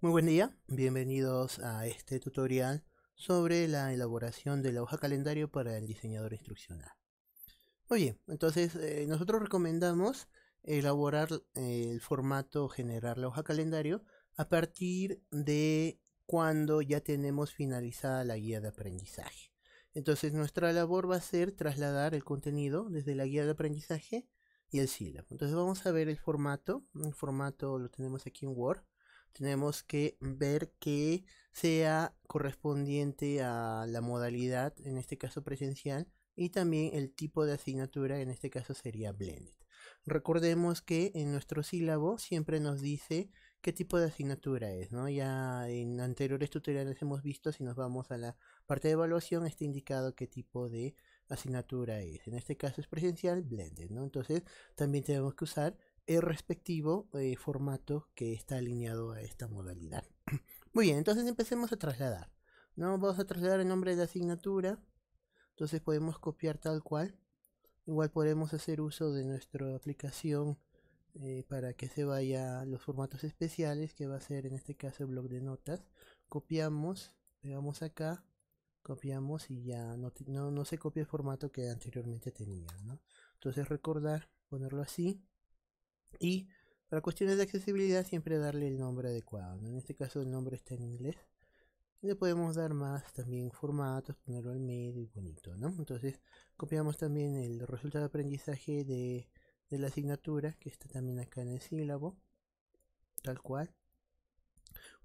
Muy buen día, bienvenidos a este tutorial sobre la elaboración de la hoja calendario para el diseñador instruccional. Muy bien, entonces eh, nosotros recomendamos elaborar eh, el formato, generar la hoja calendario a partir de cuando ya tenemos finalizada la guía de aprendizaje. Entonces nuestra labor va a ser trasladar el contenido desde la guía de aprendizaje y el sílabo. Entonces vamos a ver el formato, el formato lo tenemos aquí en Word tenemos que ver que sea correspondiente a la modalidad, en este caso presencial, y también el tipo de asignatura, en este caso sería blended. Recordemos que en nuestro sílabo siempre nos dice qué tipo de asignatura es, ¿no? Ya en anteriores tutoriales hemos visto, si nos vamos a la parte de evaluación, está indicado qué tipo de asignatura es. En este caso es presencial, blended, Entonces también tenemos que usar el respectivo eh, formato que está alineado a esta modalidad. Muy bien, entonces empecemos a trasladar. ¿no? Vamos a trasladar el nombre de la asignatura. Entonces podemos copiar tal cual. Igual podemos hacer uso de nuestra aplicación eh, para que se vaya los formatos especiales, que va a ser en este caso el blog de notas. Copiamos, pegamos acá, copiamos y ya no, no, no se copia el formato que anteriormente tenía. Entonces recordar, ponerlo así. Y para cuestiones de accesibilidad siempre darle el nombre adecuado. En este caso el nombre está en inglés. Le podemos dar más también formatos, ponerlo al medio y bonito, ¿no? Entonces copiamos también el resultado de aprendizaje de, de la asignatura, que está también acá en el sílabo, tal cual.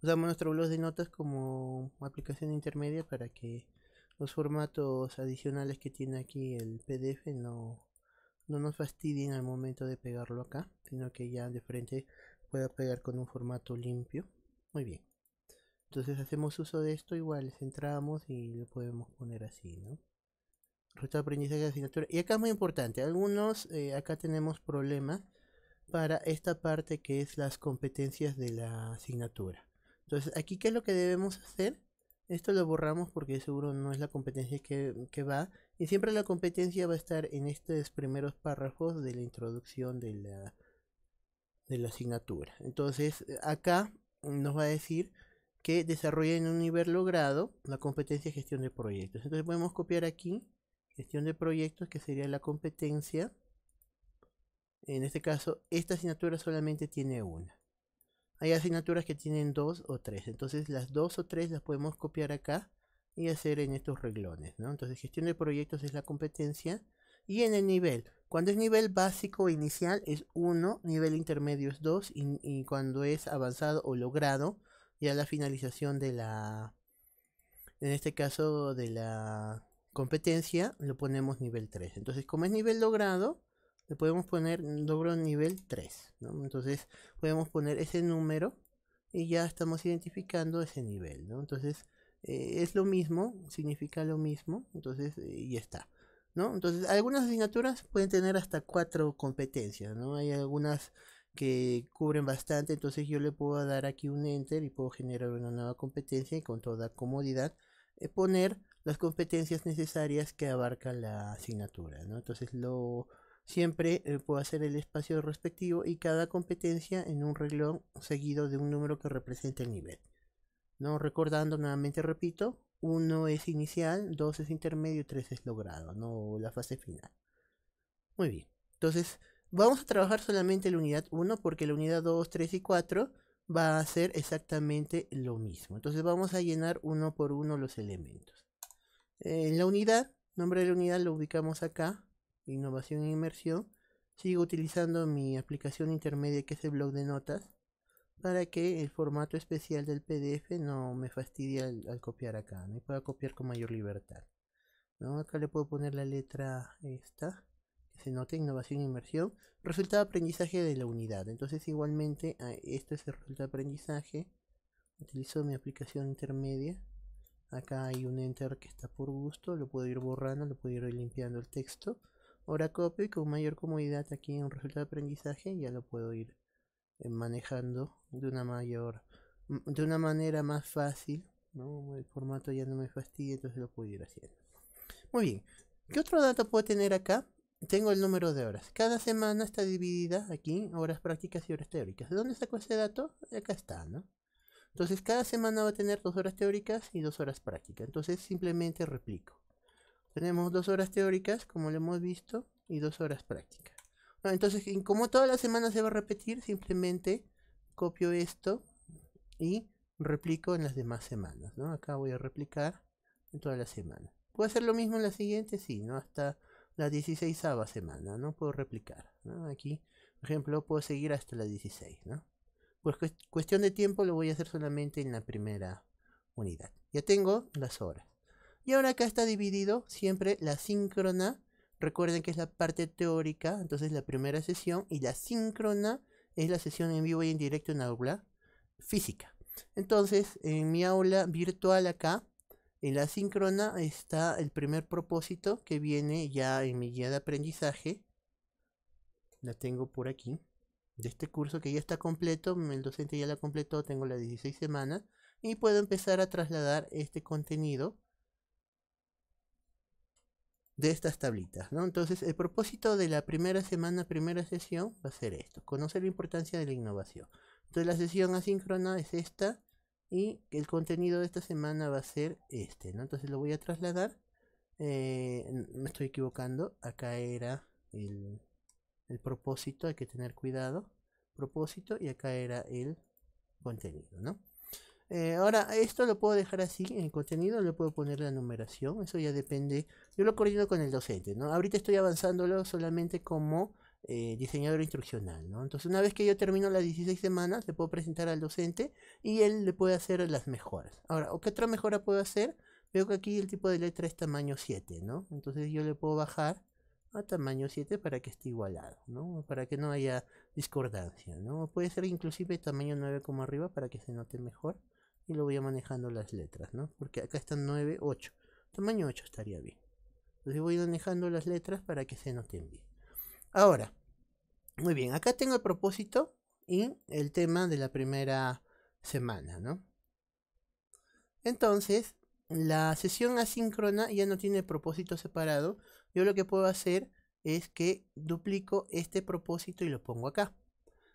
Usamos nuestro blog de notas como aplicación intermedia para que los formatos adicionales que tiene aquí el PDF no, no nos fastidien al momento de pegarlo acá sino que ya de frente pueda pegar con un formato limpio muy bien entonces hacemos uso de esto igual centramos y lo podemos poner así no ruta de aprendizaje de asignatura y acá es muy importante algunos eh, acá tenemos problemas para esta parte que es las competencias de la asignatura entonces aquí qué es lo que debemos hacer esto lo borramos porque seguro no es la competencia que, que, va. Y siempre la competencia va a estar en estos primeros párrafos de la introducción de la de la asignatura. Entonces, eh, acá nos va a decir que desarrolla en un nivel logrado la competencia de gestión de proyectos. Entonces podemos copiar aquí gestión de proyectos, que sería la competencia. En este caso, esta asignatura solamente tiene una. Hay asignaturas que tienen dos o tres. Entonces las dos o tres las podemos copiar acá y hacer en estos reglones. Entonces gestión de proyectos es la competencia. Y en el nivel, cuando es nivel básico inicial es 1, nivel intermedio es 2 y, cuando es avanzado o logrado ya la finalización de la, en este caso de la competencia, lo ponemos nivel 3. Entonces como es nivel logrado, le podemos poner logro nivel 3. ¿no? Entonces podemos poner ese número y ya estamos identificando ese nivel. ¿no? Entonces eh, es lo mismo, significa lo mismo, entonces eh, y ya está. ¿no? Entonces, algunas asignaturas pueden tener hasta cuatro competencias, ¿no? Hay algunas que cubren bastante, entonces yo le puedo dar aquí un enter y puedo generar una nueva competencia y con toda comodidad eh, poner las competencias necesarias que abarca la asignatura, ¿no? Entonces lo siempre eh, puedo hacer el espacio respectivo y cada competencia en un reglón seguido de un número que represente el nivel. ¿No? Recordando nuevamente repito, 1 es inicial, 2 es intermedio, y 3 es logrado, no la fase final. Muy bien. Entonces, vamos a trabajar solamente la unidad 1 porque la unidad 2, 3 y 4 va a ser exactamente lo mismo. Entonces vamos a llenar uno por uno los elementos. En la unidad, nombre de la unidad lo ubicamos acá, innovación e inmersión. Sigo utilizando mi aplicación intermedia que es el blog de notas para que el formato especial del PDF no me fastidie al, copiar acá, Me pueda copiar con mayor libertad. ¿no? Acá le puedo poner la letra esta, que se note, innovación e inmersión. Resultado de aprendizaje de la unidad. Entonces igualmente, esto es el resultado de aprendizaje. Utilizo mi aplicación intermedia. Acá hay un enter que está por gusto, lo puedo ir borrando, lo puedo ir limpiando el texto. Ahora copio y con mayor comodidad aquí en resultado de aprendizaje ya lo puedo ir eh, manejando de una mayor de una manera más fácil el formato ya no me fastidia entonces lo puedo ir haciendo muy bien ¿qué otro dato puedo tener acá? tengo el número de horas cada semana está dividida aquí horas prácticas y horas teóricas ¿de dónde saco ese dato? acá está ¿no? entonces cada semana va a tener dos horas teóricas y dos horas prácticas entonces simplemente replico tenemos dos horas teóricas como lo hemos visto y dos horas prácticas entonces, como toda la semana se va a repetir, simplemente copio esto y replico en las demás semanas, ¿no? Acá voy a replicar en toda la semana. ¿Puedo hacer lo mismo en la siguiente? Sí, ¿no? Hasta la 16 semana, ¿no? Puedo replicar, ¿no? Aquí, por ejemplo, puedo seguir hasta la 16, ¿no? Pues cuestión de tiempo lo voy a hacer solamente en la primera unidad. Ya tengo las horas. Y ahora acá está dividido siempre la síncrona Recuerden que es la parte teórica, entonces la primera sesión y la síncrona es la sesión en vivo y en directo en aula física. Entonces, en mi aula virtual acá, en la síncrona está el primer propósito que viene ya en mi guía de aprendizaje. La tengo por aquí. De este curso que ya está completo, el docente ya la completó, tengo las 16 semanas. Y puedo empezar a trasladar este contenido de estas tablitas, ¿no? Entonces, el propósito de la primera semana, primera sesión, va a ser esto, conocer la importancia de la innovación. Entonces, la sesión asíncrona es esta y el contenido de esta semana va a ser este, ¿no? Entonces, lo voy a trasladar. Eh, me estoy equivocando, acá era el, el propósito, hay que tener cuidado, propósito, y acá era el contenido, ¿no? Eh, ahora, esto lo puedo dejar así, en el contenido le puedo poner la numeración, eso ya depende, yo lo coordino con el docente, ¿no? Ahorita estoy avanzándolo solamente como eh, diseñador instruccional, ¿no? Entonces, una vez que yo termino las 16 semanas, le puedo presentar al docente y él le puede hacer las mejoras. Ahora, ¿qué otra mejora puedo hacer? Veo que aquí el tipo de letra es tamaño 7, ¿no? Entonces yo le puedo bajar a tamaño 7 para que esté igualado, ¿no? Para que no haya discordancia, ¿no? Puede ser inclusive tamaño 9 como arriba para que se note mejor y lo voy a manejando las letras, ¿no? Porque acá están 9, 8. Tamaño 8 estaría bien. Entonces voy manejando las letras para que se noten bien. Ahora, muy bien, acá tengo el propósito y el tema de la primera semana, ¿no? Entonces, la sesión asíncrona ya no tiene propósito separado. Yo lo que puedo hacer es que duplico este propósito y lo pongo acá.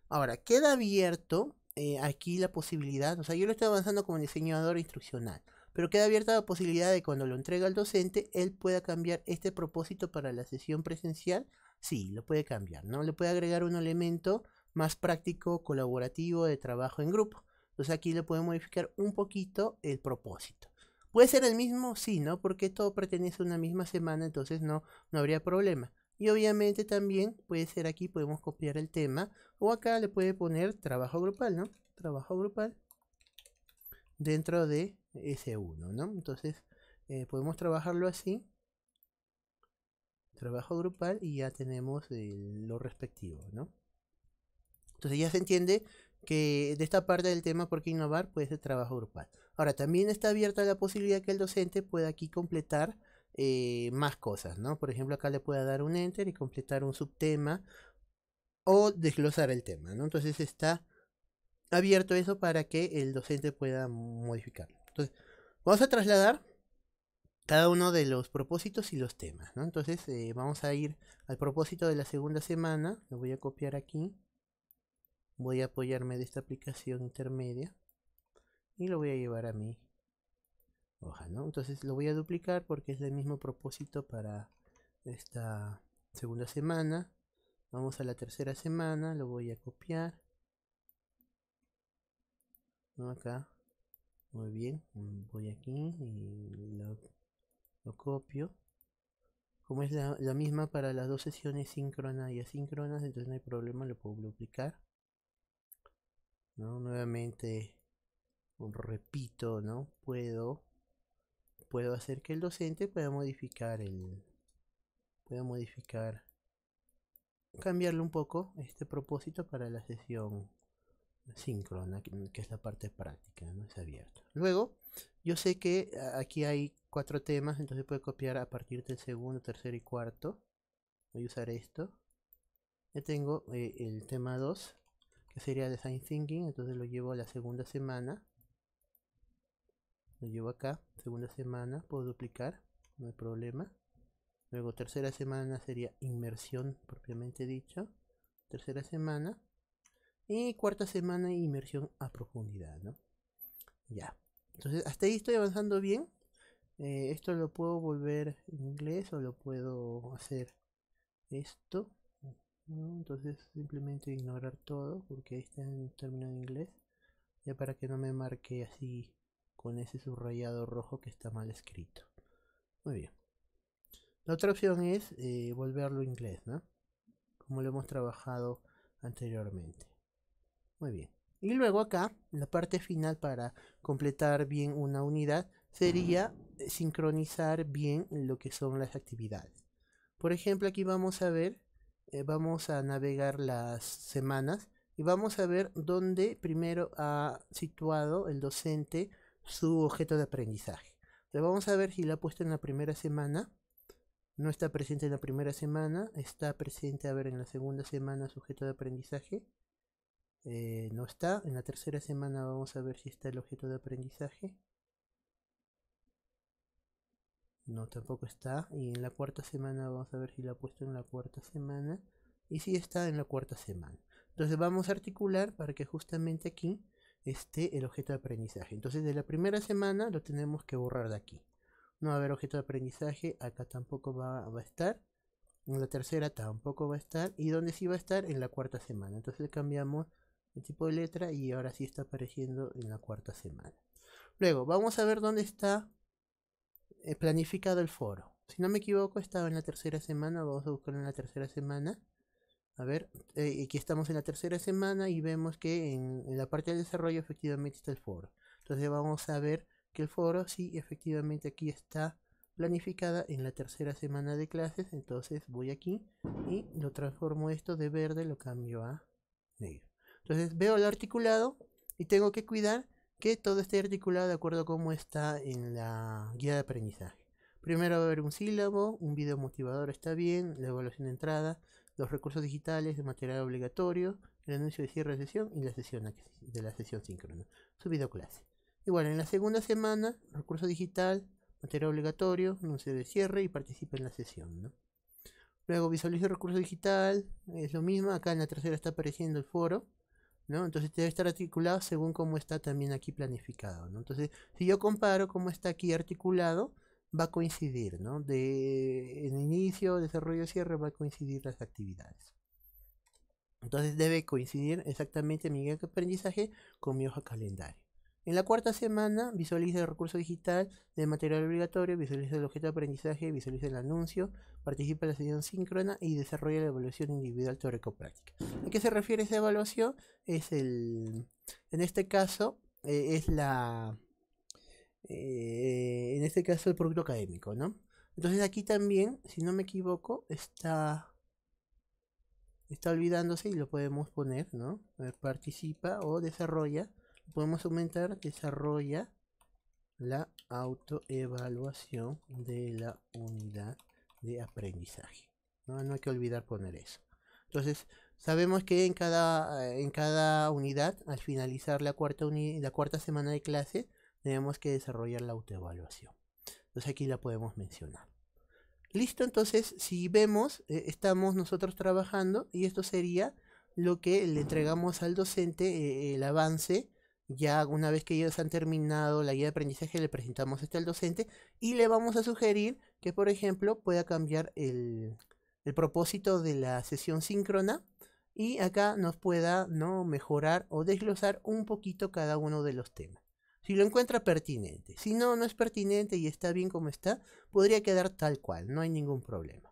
Ahora, queda abierto eh, aquí la posibilidad, o sea, yo lo estoy avanzando como diseñador instruccional, pero queda abierta la posibilidad de cuando lo entrega al docente, él pueda cambiar este propósito para la sesión presencial. Sí, lo puede cambiar, ¿no? Le puede agregar un elemento más práctico, colaborativo, de trabajo en grupo. Entonces aquí le puede modificar un poquito el propósito. ¿Puede ser el mismo? Sí, ¿no? Porque todo pertenece a una misma semana, entonces no, no habría problema. Y obviamente también puede ser aquí, podemos copiar el tema. O acá le puede poner trabajo grupal, ¿no? Trabajo grupal dentro de S1, ¿no? Entonces eh, podemos trabajarlo así. Trabajo grupal y ya tenemos eh, lo respectivo, ¿no? Entonces ya se entiende que de esta parte del tema por qué innovar puede ser trabajo grupal. Ahora, también está abierta la posibilidad que el docente pueda aquí completar eh, más cosas, ¿no? Por ejemplo, acá le pueda dar un enter y completar un subtema o desglosar el tema, ¿no? Entonces está abierto eso para que el docente pueda modificarlo. Entonces, vamos a trasladar cada uno de los propósitos y los temas, ¿no? Entonces, eh, vamos a ir al propósito de la segunda semana, lo voy a copiar aquí, voy a apoyarme de esta aplicación intermedia y lo voy a llevar a mi ¿no? Entonces lo voy a duplicar porque es el mismo propósito para esta segunda semana. Vamos a la tercera semana, lo voy a copiar. Acá. Muy bien, voy aquí y lo, copio. Como es la, misma para las dos sesiones síncronas y asíncronas, entonces no hay problema, lo puedo duplicar. ¿No? Nuevamente repito, ¿no? Puedo puedo hacer que el docente pueda modificar el pueda modificar cambiarle un poco este propósito para la sesión síncrona que es la parte práctica no es abierto luego yo sé que aquí hay cuatro temas entonces puedo copiar a partir del segundo tercero y cuarto voy a usar esto ya tengo eh, el tema 2 que sería design thinking entonces lo llevo a la segunda semana lo llevo acá segunda semana puedo duplicar no hay problema luego tercera semana sería inmersión propiamente dicho tercera semana y cuarta semana inmersión a profundidad ¿no? ya entonces hasta ahí estoy avanzando bien eh, esto lo puedo volver en inglés o lo puedo hacer esto entonces simplemente ignorar todo porque ahí está en término en inglés ya para que no me marque así con ese subrayado rojo que está mal escrito. Muy bien. La otra opción es eh, volverlo inglés, ¿no? Como lo hemos trabajado anteriormente. Muy bien. Y luego acá, la parte final para completar bien una unidad, sería eh, sincronizar bien lo que son las actividades. Por ejemplo, aquí vamos a ver, eh, vamos a navegar las semanas y vamos a ver dónde primero ha situado el docente su objeto de aprendizaje. Entonces vamos a ver si la ha puesto en la primera semana. No está presente en la primera semana, está presente, a ver, en la segunda semana su objeto de aprendizaje. Eh, no está. En la tercera semana vamos a ver si está el objeto de aprendizaje. No, tampoco está. Y en la cuarta semana vamos a ver si la ha puesto en la cuarta semana. Y si está en la cuarta semana. Entonces vamos a articular para que justamente aquí este el objeto de aprendizaje. Entonces de la primera semana lo tenemos que borrar de aquí. No va a haber objeto de aprendizaje, acá tampoco va, a estar. En la tercera tampoco va a estar. Y donde sí va a estar en la cuarta semana. Entonces le cambiamos el tipo de letra y ahora sí está apareciendo en la cuarta semana. Luego vamos a ver dónde está eh, planificado el foro. Si no me equivoco, estaba en la tercera semana. Vamos a buscarlo en la tercera semana. A ver, eh, aquí estamos en la tercera semana y vemos que en, la parte del desarrollo efectivamente está el foro. Entonces vamos a ver que el foro sí efectivamente aquí está planificada en la tercera semana de clases. Entonces voy aquí y lo transformo esto de verde, lo cambio a negro. Entonces veo el articulado y tengo que cuidar que todo esté articulado de acuerdo a cómo está en la guía de aprendizaje. Primero va a haber un sílabo, un video motivador está bien, la evaluación de entrada, los recursos digitales, de material obligatorio, el anuncio de cierre de sesión y la sesión de la sesión síncrona. subido clase. Igual, en la segunda semana, recurso digital, material obligatorio, anuncio de cierre y participa en la sesión. Luego visualizo el recurso digital, es lo mismo, acá en la tercera está apareciendo el foro. ¿no? Entonces debe estar articulado según cómo está también aquí planificado. ¿no? Entonces, si yo comparo cómo está aquí articulado, va a coincidir, ¿no? De en inicio, desarrollo, cierre va a coincidir las actividades. Entonces debe coincidir exactamente mi guía de aprendizaje con mi hoja calendario. En la cuarta semana visualiza el recurso digital del material obligatorio, visualiza el objeto de aprendizaje, visualiza el anuncio, participa en la sesión síncrona y desarrolla la evaluación individual teórico-práctica. ¿A qué se refiere esa evaluación? Es el, en este caso eh, es la eh, en este caso el producto académico, ¿no? Entonces aquí también, si no me equivoco, está, está olvidándose y lo podemos poner, ¿no? participa o desarrolla. Podemos aumentar, desarrolla la autoevaluación de la unidad de aprendizaje. ¿no? hay que olvidar poner eso. Entonces, sabemos que en cada, en cada unidad, al finalizar la cuarta, la cuarta semana de clase, tenemos que desarrollar la autoevaluación. Entonces aquí la podemos mencionar. Listo, entonces si vemos, eh, estamos nosotros trabajando y esto sería lo que le entregamos al docente, eh, el avance, ya una vez que ellos han terminado la guía de aprendizaje, le presentamos este al docente y le vamos a sugerir que, por ejemplo, pueda cambiar el, el propósito de la sesión síncrona y acá nos pueda ¿no? mejorar o desglosar un poquito cada uno de los temas si lo encuentra pertinente. Si no, no es pertinente y está bien como está, podría quedar tal cual, no hay ningún problema.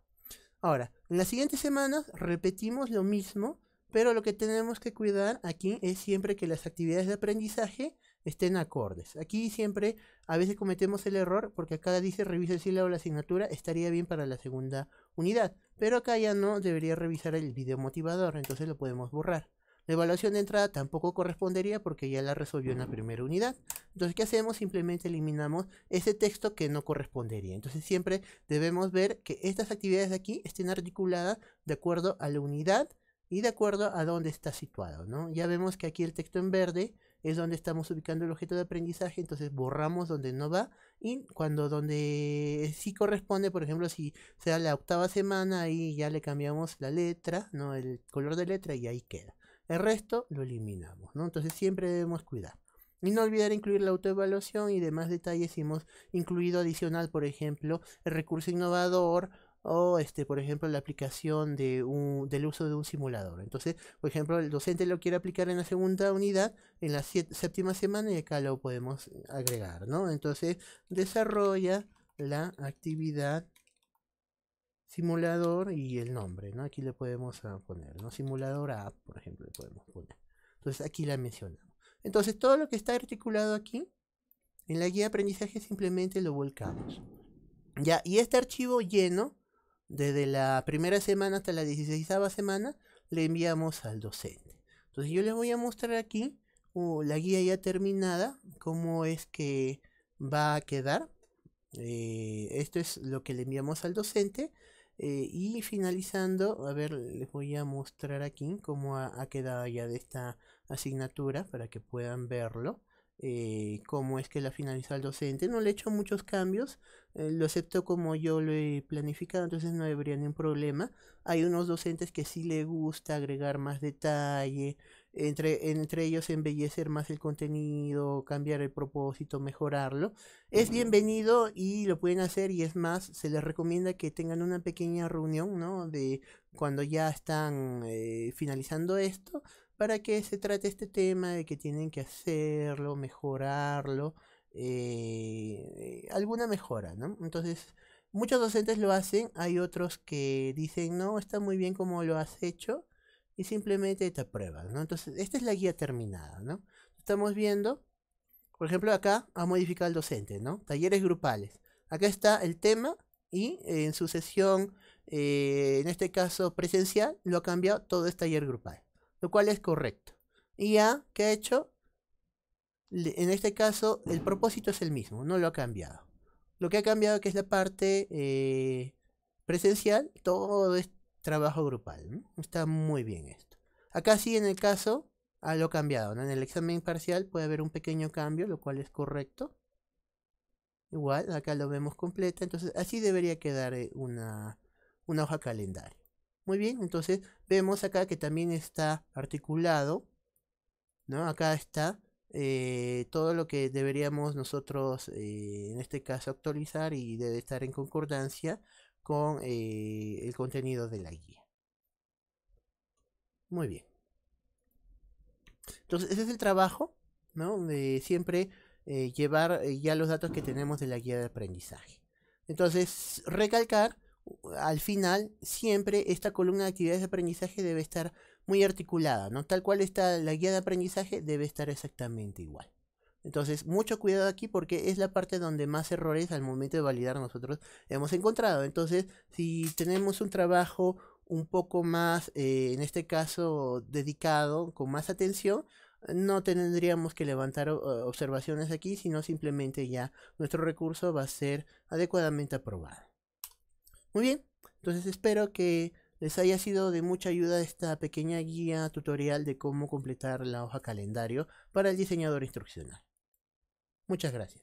Ahora, en las siguientes semanas repetimos lo mismo, pero lo que tenemos que cuidar aquí es siempre que las actividades de aprendizaje estén acordes. Aquí siempre a veces cometemos el error porque acá dice revisa el sílabo la asignatura, estaría bien para la segunda unidad, pero acá ya no debería revisar el video motivador, entonces lo podemos borrar. La evaluación de entrada tampoco correspondería porque ya la resolvió en la primera unidad. Entonces, ¿qué hacemos? Simplemente eliminamos ese texto que no correspondería. Entonces, siempre debemos ver que estas actividades de aquí estén articuladas de acuerdo a la unidad y de acuerdo a dónde está situado, Ya vemos que aquí el texto en verde es donde estamos ubicando el objeto de aprendizaje, entonces borramos donde no va y cuando donde sí corresponde, por ejemplo, si sea la octava semana, ahí ya le cambiamos la letra, ¿no? El color de letra y ahí queda. El resto lo eliminamos, ¿no? Entonces siempre debemos cuidar. Y no olvidar incluir la autoevaluación y demás detalles hemos incluido adicional, por ejemplo, el recurso innovador o este, por ejemplo, la aplicación de del uso de un simulador. Entonces, por ejemplo, el docente lo quiere aplicar en la segunda unidad, en la séptima semana, y acá lo podemos agregar, ¿no? Entonces, desarrolla la actividad simulador y el nombre, ¿no? Aquí le podemos ah, poner, ¿no? Simulador app, por ejemplo, le podemos poner. Entonces aquí la mencionamos. Entonces todo lo que está articulado aquí, en la guía de aprendizaje simplemente lo volcamos. Ya, y este archivo lleno, desde la primera semana hasta la 16 semana, le enviamos al docente. Entonces yo les voy a mostrar aquí la guía ya terminada, cómo es que va a quedar. Eh, esto es lo que le enviamos al docente eh, y finalizando, a ver, les voy a mostrar aquí cómo ha, quedado ya de esta asignatura para que puedan verlo. Eh, cómo es que la finaliza el docente. No le he hecho muchos cambios, eh, lo acepto como yo lo he planificado, entonces no habría ningún problema. Hay unos docentes que sí le gusta agregar más detalle, entre, ellos embellecer más el contenido, cambiar el propósito, mejorarlo, es bienvenido y lo pueden hacer y es más, se les recomienda que tengan una pequeña reunión, ¿no? De cuando ya están eh, finalizando esto, para que se trate este tema de que tienen que hacerlo, mejorarlo, eh, eh, alguna mejora, ¿no? Entonces... Muchos docentes lo hacen, hay otros que dicen, no, está muy bien como lo has hecho, y simplemente te apruebas, Entonces, esta es la guía terminada, ¿no? Estamos viendo, por ejemplo, acá ha modificado el docente, ¿no? Talleres grupales. Acá está el tema y en su sesión, eh, en este caso presencial, lo ha cambiado todo es taller grupal, lo cual es correcto. Y ya, ¿qué ha hecho? En este caso, el propósito es el mismo, no lo ha cambiado. Lo que ha cambiado que es la parte eh, presencial, todo esto trabajo grupal. Está muy bien esto. Acá sí, en el caso, a lo cambiado. En el examen parcial puede haber un pequeño cambio, lo cual es correcto. Igual, acá lo vemos completa. Entonces, así debería quedar eh, una, una hoja calendario. Muy bien, entonces vemos acá que también está articulado. ¿no? Acá está eh, todo lo que deberíamos nosotros, eh, en este caso, actualizar y debe estar en concordancia con eh, el contenido de la guía. Muy bien. Entonces, ese es el trabajo, ¿no? De siempre eh, llevar eh, ya los datos que tenemos de la guía de aprendizaje. Entonces, recalcar al final, siempre esta columna de actividades de aprendizaje debe estar muy articulada, ¿no? Tal cual está la guía de aprendizaje, debe estar exactamente igual. Entonces, mucho cuidado aquí porque es la parte donde más errores al momento de validar nosotros hemos encontrado. Entonces, si tenemos un trabajo un poco más, eh, en este caso, dedicado, con más atención, no tendríamos que levantar eh, observaciones aquí, sino simplemente ya nuestro recurso va a ser adecuadamente aprobado. Muy bien, entonces espero que les haya sido de mucha ayuda esta pequeña guía tutorial de cómo completar la hoja calendario para el diseñador instruccional. Muchas gracias.